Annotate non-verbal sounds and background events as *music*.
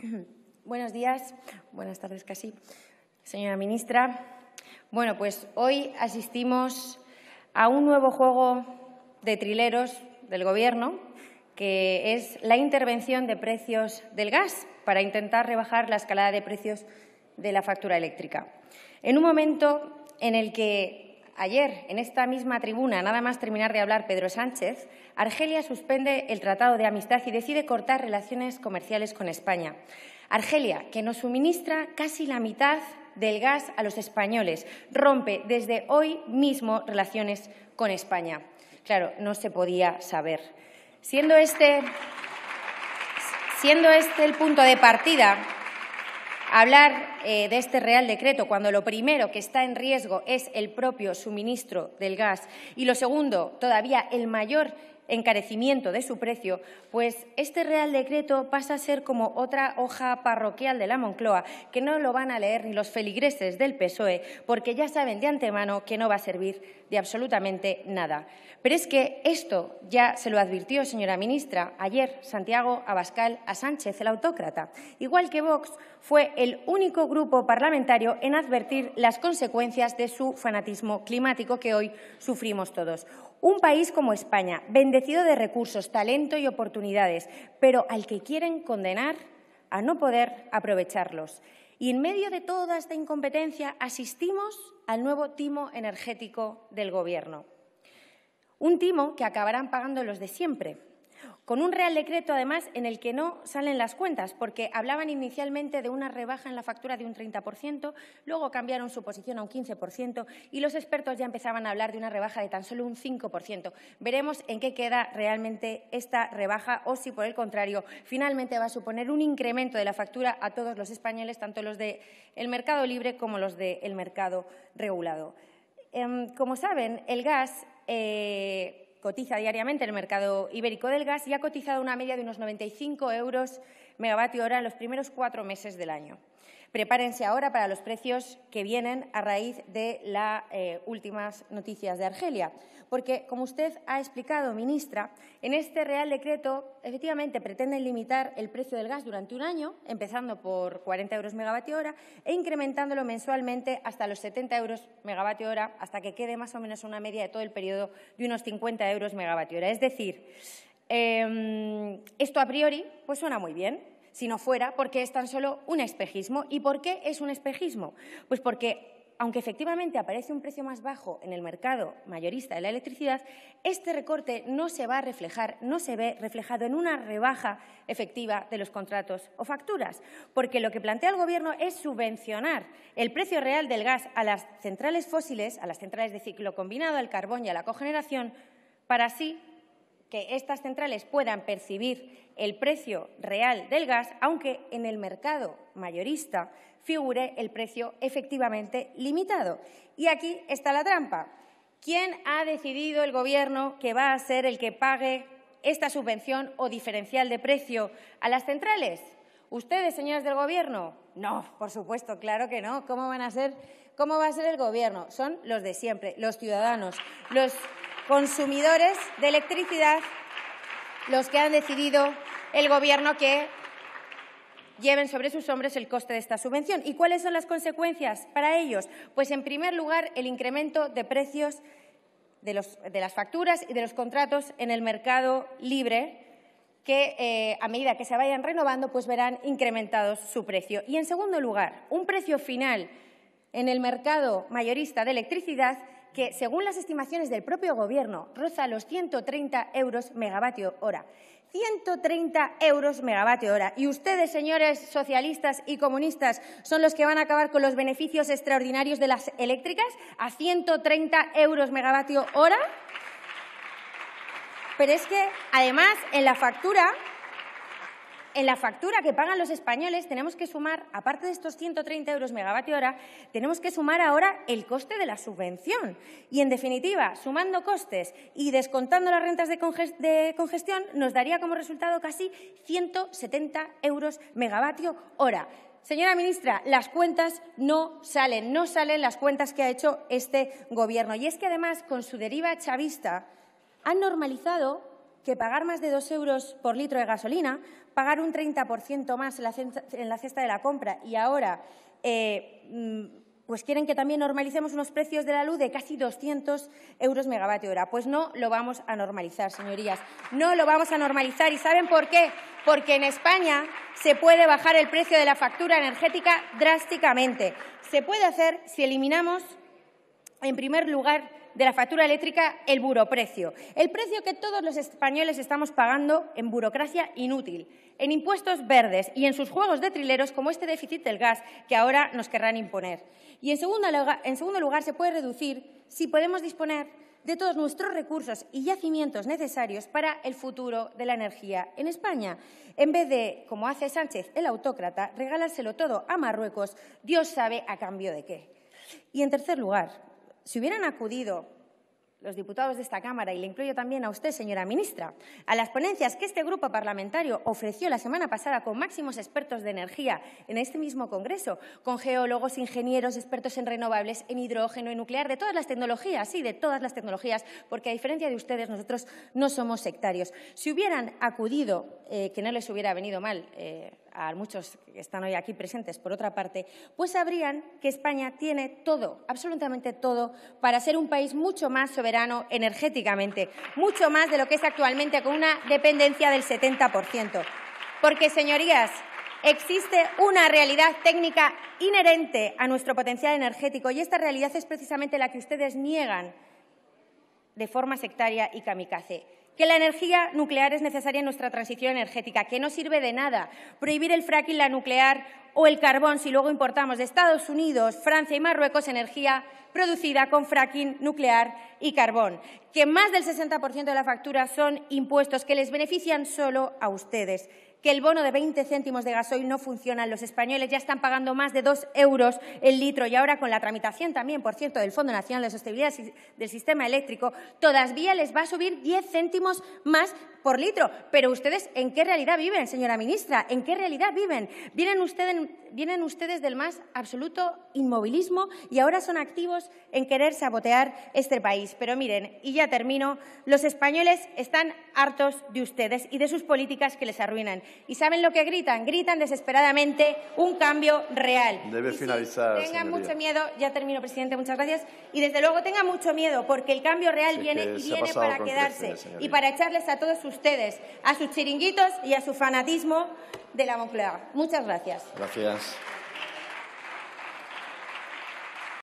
*clears throat* Buenos días, buenas tardes casi, señora ministra. Bueno, pues hoy asistimos a un nuevo juego de trileros del Gobierno, que es la intervención de precios del gas para intentar rebajar la escalada de precios de la factura eléctrica. En un momento en el que ayer, en esta misma tribuna, nada más terminar de hablar Pedro Sánchez, Argelia suspende el Tratado de Amistad y decide cortar relaciones comerciales con España. Argelia, que nos suministra casi la mitad del gas a los españoles, rompe desde hoy mismo relaciones con España. Claro, no se podía saber. Siendo este, siendo este el punto de partida, hablar eh, de este Real Decreto cuando lo primero que está en riesgo es el propio suministro del gas y lo segundo, todavía el mayor encarecimiento de su precio, pues este Real Decreto pasa a ser como otra hoja parroquial de la Moncloa, que no lo van a leer ni los feligreses del PSOE, porque ya saben de antemano que no va a servir de absolutamente nada. Pero es que esto ya se lo advirtió, señora ministra, ayer Santiago Abascal a Sánchez, el autócrata. Igual que Vox, fue el único grupo parlamentario en advertir las consecuencias de su fanatismo climático que hoy sufrimos todos. Un país como España, bendecido de recursos, talento y oportunidades, pero al que quieren condenar a no poder aprovecharlos. Y en medio de toda esta incompetencia asistimos al nuevo timo energético del Gobierno. Un timo que acabarán pagando los de siempre, con un Real Decreto, además, en el que no salen las cuentas, porque hablaban inicialmente de una rebaja en la factura de un 30%, luego cambiaron su posición a un 15% y los expertos ya empezaban a hablar de una rebaja de tan solo un 5%. Veremos en qué queda realmente esta rebaja o si, por el contrario, finalmente va a suponer un incremento de la factura a todos los españoles, tanto los del mercado libre como los del mercado regulado. Em, como saben, el gas... Eh, cotiza diariamente en el mercado ibérico del gas y ha cotizado una media de unos 95 euros megavatio hora en los primeros cuatro meses del año. Prepárense ahora para los precios que vienen a raíz de las eh, últimas noticias de Argelia, porque, como usted ha explicado, ministra, en este Real Decreto efectivamente pretenden limitar el precio del gas durante un año, empezando por 40 euros megavatio hora e incrementándolo mensualmente hasta los 70 euros megavatio hora, hasta que quede más o menos una media de todo el periodo de unos 50 euros megavatio hora. Es decir, em, esto a priori pues suena muy bien, si no fuera porque es tan solo un espejismo. ¿Y por qué es un espejismo? Pues porque aunque efectivamente aparece un precio más bajo en el mercado mayorista de la electricidad, este recorte no se va a reflejar, no se ve reflejado en una rebaja efectiva de los contratos o facturas, porque lo que plantea el Gobierno es subvencionar el precio real del gas a las centrales fósiles, a las centrales de ciclo combinado, al carbón y a la cogeneración, para así que estas centrales puedan percibir el precio real del gas, aunque en el mercado mayorista figure el precio efectivamente limitado. Y aquí está la trampa. ¿Quién ha decidido el Gobierno que va a ser el que pague esta subvención o diferencial de precio a las centrales? ¿Ustedes, señores del Gobierno? No, por supuesto, claro que no. ¿Cómo, van a ser, ¿Cómo va a ser el Gobierno? Son los de siempre, los ciudadanos, los consumidores de electricidad los que han decidido el Gobierno que lleven sobre sus hombros el coste de esta subvención. ¿Y cuáles son las consecuencias para ellos? Pues, en primer lugar, el incremento de precios de, las facturas y de los contratos en el mercado libre, que eh, a medida que se vayan renovando, pues verán incrementados su precio. Y, en segundo lugar, un precio final en el mercado mayorista de electricidad que, según las estimaciones del propio Gobierno, roza los 130 euros megavatio hora. 130 euros megavatio hora. Y ustedes, señores socialistas y comunistas, son los que van a acabar con los beneficios extraordinarios de las eléctricas a 130 euros megavatio hora. Pero es que, además, en la factura en la factura que pagan los españoles tenemos que sumar, aparte de estos 130 euros megavatio hora, tenemos que sumar ahora el coste de la subvención. Y, en definitiva, sumando costes y descontando las rentas de, congestión, nos daría como resultado casi 170 euros megavatio hora. Señora ministra, las cuentas no salen, no salen las cuentas que ha hecho este Gobierno. Y es que, además, con su deriva chavista, han normalizado que pagar más de dos euros por litro de gasolina, pagar un 30% más en la, cesta, de la compra y ahora eh, mm, pues quieren que también normalicemos unos precios de la luz de casi 200 euros megavatio hora. Pues no lo vamos a normalizar, señorías. No lo vamos a normalizar. ¿Y saben por qué? Porque en España se puede bajar el precio de la factura energética drásticamente. Se puede hacer si eliminamos, en primer lugar, de la factura eléctrica el buroprecio, el precio que todos los españoles estamos pagando en burocracia inútil, en impuestos verdes y en sus juegos de trileros como este déficit del gas que ahora nos querrán imponer. Y en segundo lugar, se puede reducir si podemos disponer de todos nuestros recursos y yacimientos necesarios para el futuro de la energía en España. En vez de, como hace Sánchez el autócrata, regalárselo todo a Marruecos, Dios sabe a cambio de qué. Y en tercer lugar, si hubieran acudido los diputados de esta Cámara, y le incluyo también a usted, señora ministra, a las ponencias que este grupo parlamentario ofreció la semana pasada con máximos expertos de energía en este mismo Congreso, con geólogos, ingenieros, expertos en renovables, en hidrógeno, en nuclear, de todas las tecnologías, sí, de todas las tecnologías, porque a diferencia de ustedes, nosotros no somos sectarios. Si hubieran acudido, eh, que no les hubiera venido mal. Eh, a muchos que están hoy aquí presentes, por otra parte, pues sabrían que España tiene todo, absolutamente todo, para ser un país mucho más soberano energéticamente, mucho más de lo que es actualmente, con una dependencia del 70%. Porque, señorías, existe una realidad técnica inherente a nuestro potencial energético y esta realidad es precisamente la que ustedes niegan de forma sectaria y kamikaze que la energía nuclear es necesaria en nuestra transición energética, que no sirve de nada prohibir el fracking, la nuclear o el carbón si luego importamos de Estados Unidos, Francia y Marruecos energía producida con fracking, nuclear y carbón, que más del 60% de la factura son impuestos que les benefician solo a ustedes que el bono de 20 céntimos de gasoil no funciona. Los españoles ya están pagando más de 2 euros el litro y ahora con la tramitación también, por cierto, del Fondo Nacional de Sostenibilidad del Sistema Eléctrico, todavía les va a subir 10 céntimos más por litro. Pero ustedes, ¿en qué realidad viven, señora ministra? ¿En qué realidad viven? Vienen ustedes, vienen ustedes del más absoluto inmovilismo y ahora son activos en querer sabotear este país. Pero miren, y ya termino, los españoles están hartos de ustedes y de sus políticas que les arruinan. ¿Y saben lo que gritan? Gritan desesperadamente un cambio real. Debe y finalizar. tengan mucho miedo, ya termino, presidente, muchas gracias. Y desde luego tengan mucho miedo, porque el cambio real viene y viene para quedarse y para echarles a todos ustedes, a sus chiringuitos y a su fanatismo de la Moncloa. Muchas Gracias.